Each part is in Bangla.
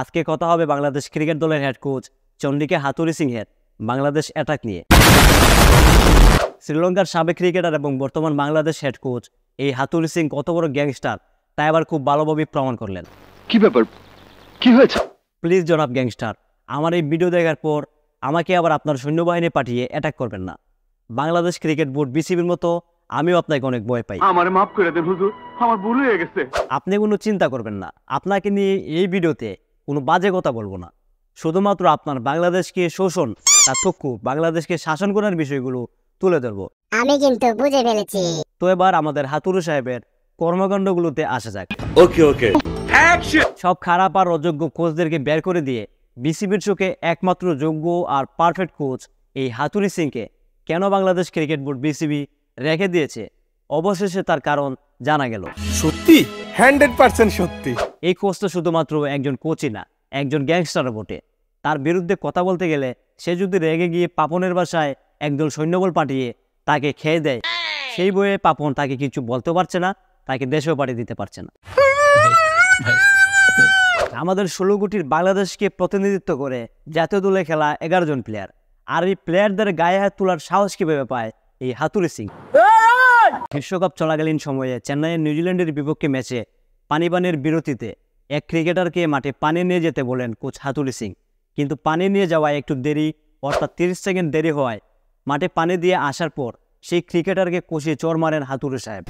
আজকে কথা হবে বাংলাদেশ ক্রিকেট দলের হেড কোচ চন্ডিকা হাতুরি সিংহের বাংলাদেশ অ্যাটাক নিয়ে শ্রীলঙ্কার সাবেক ক্রিকেটার এবং বর্তমান বাংলাদেশ হেড কোচ এই হাতুরি সিং কত বড় গ্যাংস্টার তাই আবার খুব ভালোভাবে প্রমাণ করলেন কি ব্যাপার কি হয়েছে প্লিজ জনাব গ্যাংস্টার আমার এই ভিডিও দেখার পর আমাকে আবার আপনার সৈন্যবাহিনী পাঠিয়ে অ্যাটাক করবেন না বাংলাদেশ ক্রিকেট বোর্ড বিসিবির মতো আমিও আপনাকে অনেক ভয় পাই আমার মাফ করে দেন হুজুর আমার ভুল হয়ে গেছে আপনি কোনো চিন্তা করবেন না আপনাকে নিয়ে এই ভিডিওতে কোনো বাজে কথা বলবো না শুধুমাত্র আপনার বাংলাদেশকে শোষণ আর থক্কু বাংলাদেশকে শাসন করার বিষয়গুলো তুলে ধরব আমি কিন্তু বুঝে ফেলেছি তো এবার আমাদের হাতুরু সাহেবের কর্মকাণ্ডগুলোতে আসা যাক ওকে ওকে সব খারাপ আর অযোগ্য কোচদেরকে বের করে দিয়ে বিসিবির চোখে একমাত্র যোগ্য আর পারফেক্ট কোচ এই হাতুরি সিংকে কেন বাংলাদেশ ক্রিকেট বোর্ড বিসিবি রেখে দিয়েছে অবশেষে তার কারণ জানা গেল সত্যি হান্ড্রেড পার্সেন্ট সত্যি এই খোঁজ তো শুধুমাত্র একজন কোচই না একজন গ্যাংস্টার বটে তার বিরুদ্ধে কথা বলতে গেলে সে যদি রেগে গিয়ে পাপনের বাসায় একদল সৈন্যবল পাঠিয়ে তাকে খেয়ে দেয় সেই বইয়ে পাপন তাকে কিছু বলতে পারছে না তাকে দেশেও পাঠিয়ে দিতে পারছে না আমাদের ষোলো কোটির বাংলাদেশকে প্রতিনিধিত্ব করে জাতীয় দলে খেলা এগারো জন প্লেয়ার আর এই প্লেয়ারদের গায়ে হাত তোলার সাহস কীভাবে পায় এই হাতুরি সিং বিশ্বকাপ চলাকালীন সময়ে চেন্নাইয়ের নিউজিল্যান্ডের বিপক্ষে ম্যাচে পানি পানের বিরতিতে এক ক্রিকেটারকে মাঠে পানি নিয়ে যেতে বলেন কোচ হাতুরি সিং কিন্তু পানি নিয়ে যাওয়ায় একটু দেরি অর্থাৎ তিরিশ সেকেন্ড দেরি হওয়ায় মাঠে পানি দিয়ে আসার পর সেই ক্রিকেটারকে কষিয়ে চর মারেন হাতুরে সাহেব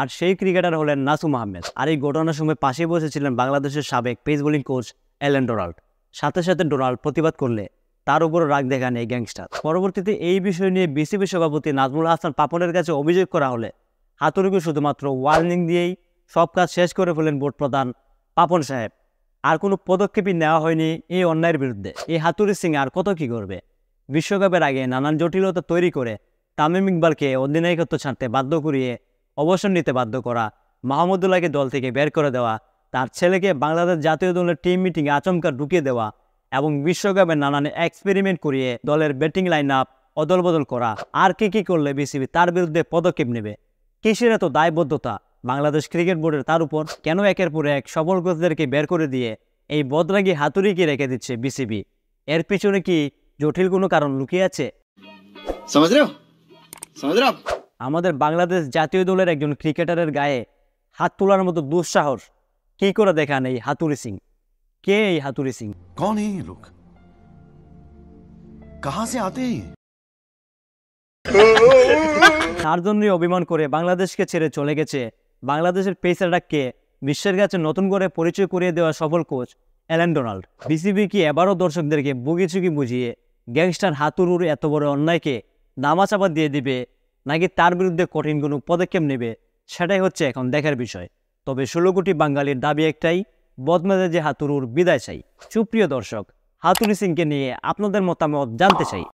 আর সেই ক্রিকেটার হলেন নাসুম আহমেদ আর এই ঘটনার সময় পাশে বসেছিলেন বাংলাদেশের সাবেক pace bowling coach Allan Donald সাথে সাথে ডোনাল্ড প্রতিবাদ করলে তার উপর রাগ দেখান এই গ্যাংস্টার পরবর্তীতে এই বিষয় নিয়ে বিসিবি সভাপতি নাজমুল হাসান পাপনের কাছে অভিযোগ করা হলে হাতুড়িকে শুধুমাত্র ওয়ার্নিং দিয়েই সব কাজ শেষ করে ফেলেন বোর্ড প্রধান পাপন সাহেব আর কোনো পদক্ষেপই নেওয়া হয়নি এই অন্যায়ের বিরুদ্ধে এই হাতুড়ি সিং আর কত কি করবে বিশ্বকাপের আগে নানান জটিলতা তৈরি করে তামিম ইকবালকে অধিনায়কত্ব ছাড়তে বাধ্য করিয়ে অবসর নিতে বাধ্য করা মাহমুদুল্লাহকে দল থেকে বের করে দেওয়া তার ছেলেকে বাংলাদেশ জাতীয় দলের টিম মিটিংয়ে আচমকা ঢুকিয়ে দেওয়া এবং বিশ্বকাপে নানান এক্সপেরিমেন্ট করিয়ে দলের ব্যাটিং লাইন আপ অদল বদল করা আর কি কি করলে বিসিবি তার বিরুদ্ধে পদক্ষেপ নেবে কিসের এত দায়বদ্ধতা বাংলাদেশ ক্রিকেট বোর্ডের তার উপর কেন একের পর এক সবল কোচদেরকে বের করে দিয়ে এই বদরাগি হাতুড়িকে রেখে দিচ্ছে বিসিবি এর পিছনে কি জটিল কোনো কারণ লুকিয়ে আছে আমাদের বাংলাদেশ জাতীয় দলের একজন ক্রিকেটারের গায়ে হাত তোলার মতো দুঃসাহস কী করে দেখান এই হাতুরি সিং কে এই হাতুরি সিং কন এই লোক लोग कहां তার জন্যই অভিমান করে বাংলাদেশকে ছেড়ে চলে গেছে বাংলাদেশের পেসাররা কে বিশ্বের কাছে নতুন করে পরিচয় করিয়ে দেওয়া সফল কোচ অ্যালেন ডোনাল্ড বিসিবি কি এবারও দর্শকদেরকে বুগিচুগি বুঝিয়ে গ্যাংস্টার হাতুরুর এত বড় অন্যায়কে নামাচাপা দিয়ে দিবে নাকি তার বিরুদ্ধে কঠিন কোনো পদক্ষেপ নেবে সেটাই হচ্ছে এখন দেখার বিষয় তবে ষোলো কোটি বাঙালির দাবি একটাই বদমেজাজি হাতুরুর বিদায় চাই সুপ্রিয় দর্শক হাতুরি সিংকে নিয়ে আপনাদের মতামত জানতে চাই